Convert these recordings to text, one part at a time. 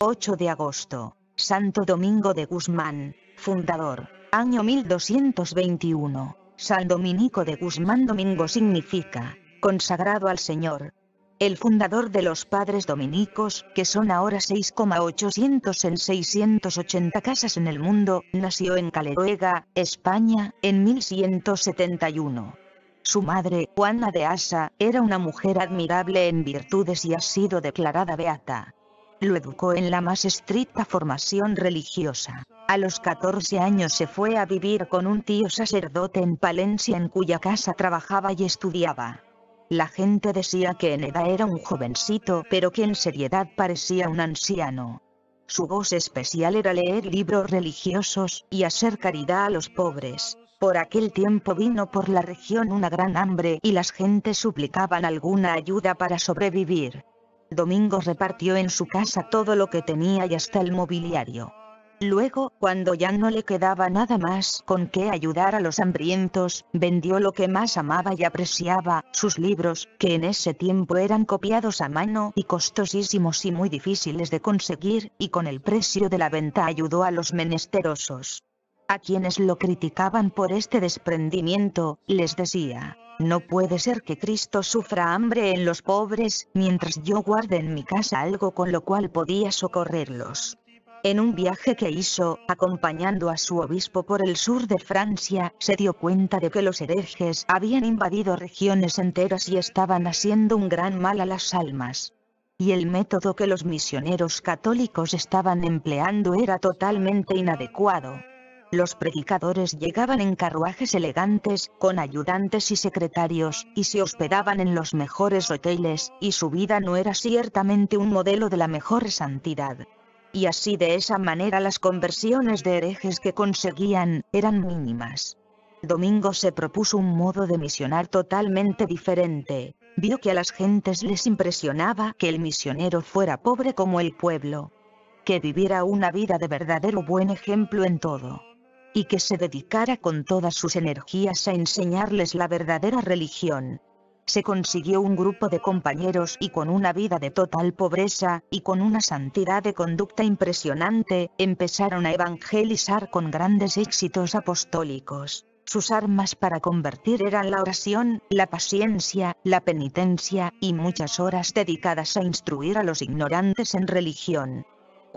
8 de agosto, Santo Domingo de Guzmán, fundador, año 1221. San Dominico de Guzmán Domingo significa, consagrado al Señor. El fundador de los padres dominicos, que son ahora 6,800 en 680 casas en el mundo, nació en Caleruega, España, en 1171. Su madre, Juana de Asa, era una mujer admirable en virtudes y ha sido declarada beata. Lo educó en la más estricta formación religiosa. A los 14 años se fue a vivir con un tío sacerdote en Palencia en cuya casa trabajaba y estudiaba. La gente decía que en edad era un jovencito pero que en seriedad parecía un anciano. Su voz especial era leer libros religiosos y hacer caridad a los pobres. Por aquel tiempo vino por la región una gran hambre y las gentes suplicaban alguna ayuda para sobrevivir. Domingo repartió en su casa todo lo que tenía y hasta el mobiliario. Luego, cuando ya no le quedaba nada más con qué ayudar a los hambrientos, vendió lo que más amaba y apreciaba, sus libros, que en ese tiempo eran copiados a mano y costosísimos y muy difíciles de conseguir, y con el precio de la venta ayudó a los menesterosos. A quienes lo criticaban por este desprendimiento, les decía, no puede ser que Cristo sufra hambre en los pobres, mientras yo guarde en mi casa algo con lo cual podía socorrerlos. En un viaje que hizo, acompañando a su obispo por el sur de Francia, se dio cuenta de que los herejes habían invadido regiones enteras y estaban haciendo un gran mal a las almas. Y el método que los misioneros católicos estaban empleando era totalmente inadecuado. Los predicadores llegaban en carruajes elegantes, con ayudantes y secretarios, y se hospedaban en los mejores hoteles, y su vida no era ciertamente un modelo de la mejor santidad. Y así de esa manera las conversiones de herejes que conseguían, eran mínimas. Domingo se propuso un modo de misionar totalmente diferente. Vio que a las gentes les impresionaba que el misionero fuera pobre como el pueblo. Que viviera una vida de verdadero buen ejemplo en todo y que se dedicara con todas sus energías a enseñarles la verdadera religión. Se consiguió un grupo de compañeros y con una vida de total pobreza, y con una santidad de conducta impresionante, empezaron a evangelizar con grandes éxitos apostólicos. Sus armas para convertir eran la oración, la paciencia, la penitencia, y muchas horas dedicadas a instruir a los ignorantes en religión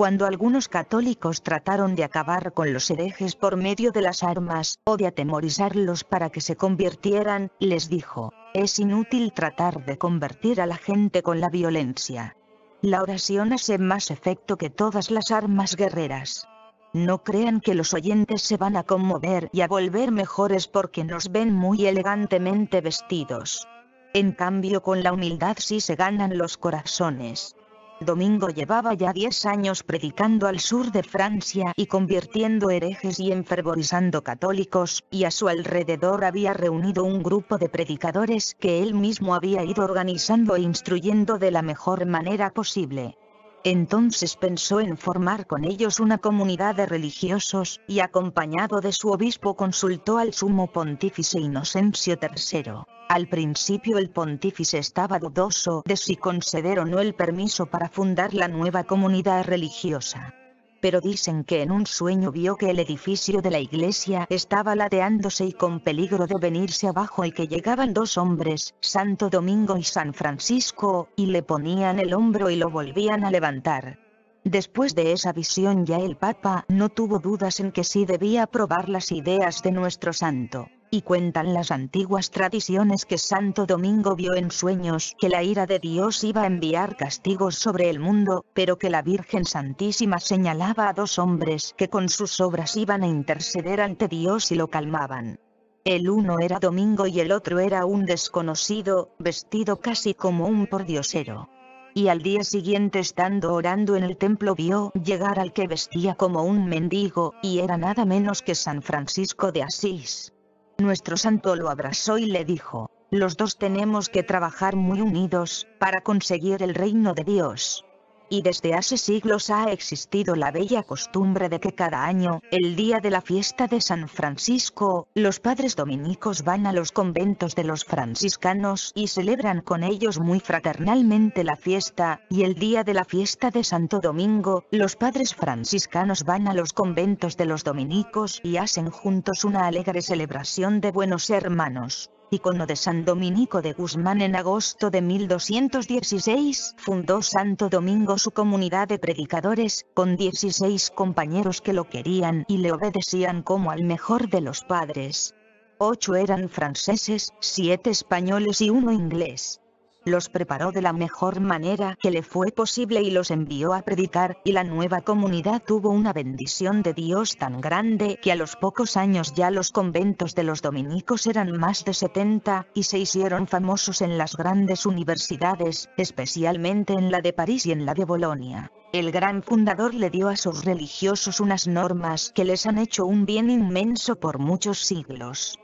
cuando algunos católicos trataron de acabar con los herejes por medio de las armas, o de atemorizarlos para que se convirtieran, les dijo, es inútil tratar de convertir a la gente con la violencia. La oración hace más efecto que todas las armas guerreras. No crean que los oyentes se van a conmover y a volver mejores porque nos ven muy elegantemente vestidos. En cambio con la humildad sí se ganan los corazones. Domingo llevaba ya 10 años predicando al sur de Francia y convirtiendo herejes y enfervorizando católicos, y a su alrededor había reunido un grupo de predicadores que él mismo había ido organizando e instruyendo de la mejor manera posible. Entonces pensó en formar con ellos una comunidad de religiosos, y acompañado de su obispo consultó al sumo pontífice Inocencio III. Al principio el pontífice estaba dudoso de si conceder o no el permiso para fundar la nueva comunidad religiosa pero dicen que en un sueño vio que el edificio de la iglesia estaba ladeándose y con peligro de venirse abajo y que llegaban dos hombres, Santo Domingo y San Francisco, y le ponían el hombro y lo volvían a levantar. Después de esa visión ya el Papa no tuvo dudas en que sí debía probar las ideas de nuestro santo y cuentan las antiguas tradiciones que Santo Domingo vio en sueños que la ira de Dios iba a enviar castigos sobre el mundo, pero que la Virgen Santísima señalaba a dos hombres que con sus obras iban a interceder ante Dios y lo calmaban. El uno era Domingo y el otro era un desconocido, vestido casi como un pordiosero. Y al día siguiente estando orando en el templo vio llegar al que vestía como un mendigo, y era nada menos que San Francisco de Asís. Nuestro santo lo abrazó y le dijo, los dos tenemos que trabajar muy unidos, para conseguir el reino de Dios y desde hace siglos ha existido la bella costumbre de que cada año, el día de la fiesta de San Francisco, los padres dominicos van a los conventos de los franciscanos y celebran con ellos muy fraternalmente la fiesta, y el día de la fiesta de Santo Domingo, los padres franciscanos van a los conventos de los dominicos y hacen juntos una alegre celebración de buenos hermanos icono de San Dominico de Guzmán en agosto de 1216, fundó Santo Domingo su comunidad de predicadores, con 16 compañeros que lo querían y le obedecían como al mejor de los padres. Ocho eran franceses, siete españoles y uno inglés los preparó de la mejor manera que le fue posible y los envió a predicar, y la nueva comunidad tuvo una bendición de Dios tan grande que a los pocos años ya los conventos de los dominicos eran más de 70, y se hicieron famosos en las grandes universidades, especialmente en la de París y en la de Bolonia. El gran fundador le dio a sus religiosos unas normas que les han hecho un bien inmenso por muchos siglos.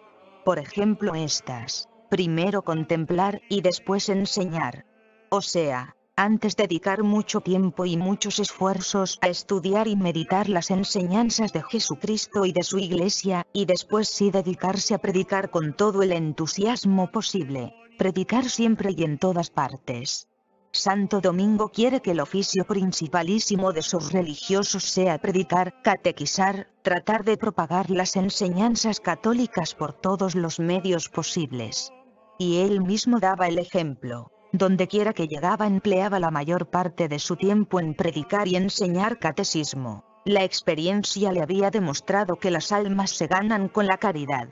Por ejemplo estas primero contemplar y después enseñar. O sea, antes dedicar mucho tiempo y muchos esfuerzos a estudiar y meditar las enseñanzas de Jesucristo y de su iglesia, y después sí dedicarse a predicar con todo el entusiasmo posible, predicar siempre y en todas partes. Santo Domingo quiere que el oficio principalísimo de sus religiosos sea predicar, catequizar, tratar de propagar las enseñanzas católicas por todos los medios posibles. Y él mismo daba el ejemplo. Dondequiera que llegaba empleaba la mayor parte de su tiempo en predicar y enseñar catecismo. La experiencia le había demostrado que las almas se ganan con la caridad.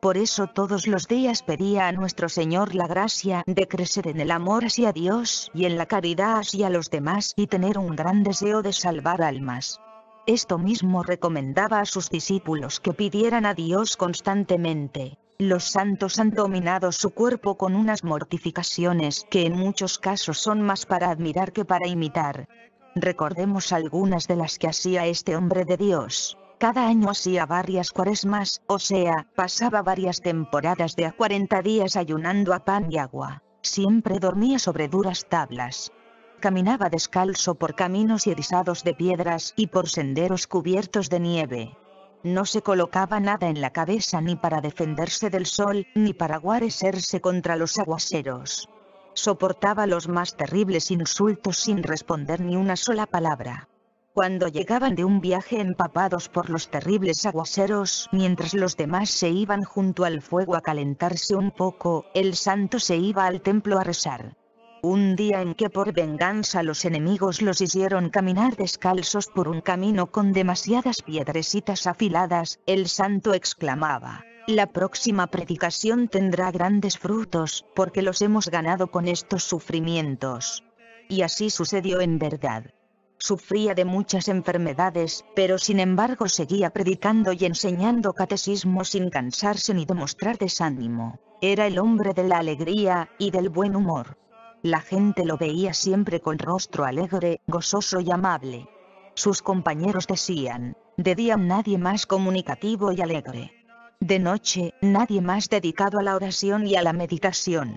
Por eso todos los días pedía a nuestro Señor la gracia de crecer en el amor hacia Dios y en la caridad hacia los demás y tener un gran deseo de salvar almas. Esto mismo recomendaba a sus discípulos que pidieran a Dios constantemente, los santos han dominado su cuerpo con unas mortificaciones que en muchos casos son más para admirar que para imitar. Recordemos algunas de las que hacía este hombre de Dios. Cada año hacía varias cuaresmas, o sea, pasaba varias temporadas de a 40 días ayunando a pan y agua. Siempre dormía sobre duras tablas. Caminaba descalzo por caminos erizados de piedras y por senderos cubiertos de nieve no se colocaba nada en la cabeza ni para defenderse del sol, ni para guarecerse contra los aguaceros. Soportaba los más terribles insultos sin responder ni una sola palabra. Cuando llegaban de un viaje empapados por los terribles aguaceros, mientras los demás se iban junto al fuego a calentarse un poco, el santo se iba al templo a rezar un día en que por venganza los enemigos los hicieron caminar descalzos por un camino con demasiadas piedrecitas afiladas, el santo exclamaba, la próxima predicación tendrá grandes frutos, porque los hemos ganado con estos sufrimientos. Y así sucedió en verdad. Sufría de muchas enfermedades, pero sin embargo seguía predicando y enseñando catecismo sin cansarse ni demostrar desánimo. Era el hombre de la alegría y del buen humor. La gente lo veía siempre con rostro alegre, gozoso y amable. Sus compañeros decían, de día nadie más comunicativo y alegre. De noche, nadie más dedicado a la oración y a la meditación.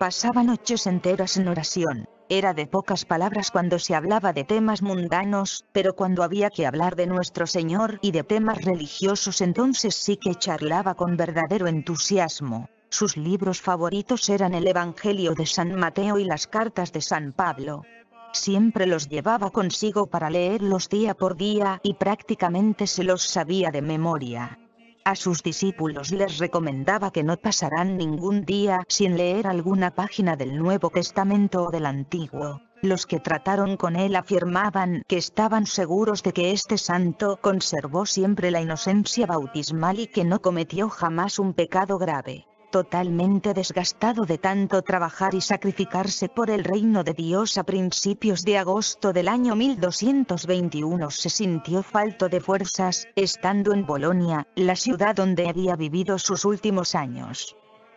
Pasaba noches enteras en oración. Era de pocas palabras cuando se hablaba de temas mundanos, pero cuando había que hablar de nuestro Señor y de temas religiosos entonces sí que charlaba con verdadero entusiasmo. Sus libros favoritos eran el Evangelio de San Mateo y las cartas de San Pablo. Siempre los llevaba consigo para leerlos día por día y prácticamente se los sabía de memoria. A sus discípulos les recomendaba que no pasarán ningún día sin leer alguna página del Nuevo Testamento o del Antiguo. Los que trataron con él afirmaban que estaban seguros de que este santo conservó siempre la inocencia bautismal y que no cometió jamás un pecado grave totalmente desgastado de tanto trabajar y sacrificarse por el reino de Dios a principios de agosto del año 1221 se sintió falto de fuerzas, estando en Bolonia, la ciudad donde había vivido sus últimos años.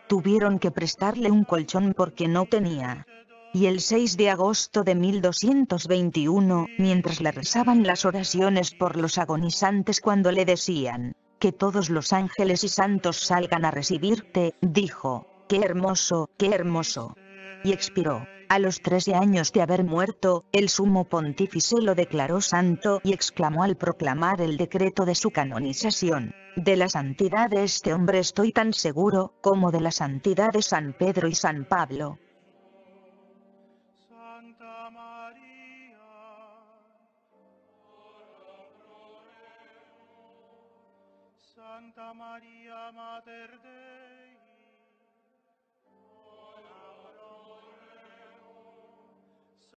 Tuvieron que prestarle un colchón porque no tenía y el 6 de agosto de 1221, mientras le rezaban las oraciones por los agonizantes cuando le decían, que todos los ángeles y santos salgan a recibirte, dijo, qué hermoso, qué hermoso. Y expiró. A los trece años de haber muerto, el sumo pontífice lo declaró santo y exclamó al proclamar el decreto de su canonización. De la santidad de este hombre estoy tan seguro, como de la santidad de San Pedro y San Pablo. Santa María, Mater Dei,